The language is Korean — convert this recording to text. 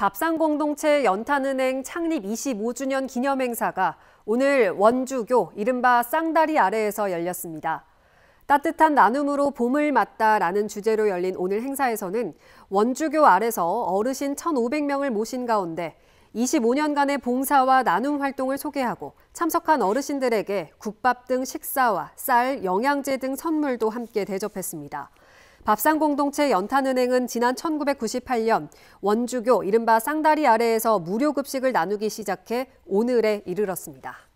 밥상공동체 연탄은행 창립 25주년 기념행사가 오늘 원주교 이른바 쌍다리 아래에서 열렸습니다. 따뜻한 나눔으로 봄을 맞다라는 주제로 열린 오늘 행사에서는 원주교 아래서 어르신 1,500명을 모신 가운데 25년간의 봉사와 나눔 활동을 소개하고 참석한 어르신들에게 국밥 등 식사와 쌀, 영양제 등 선물도 함께 대접했습니다. 밥상공동체 연탄은행은 지난 1998년 원주교 이른바 쌍다리 아래에서 무료 급식을 나누기 시작해 오늘에 이르렀습니다.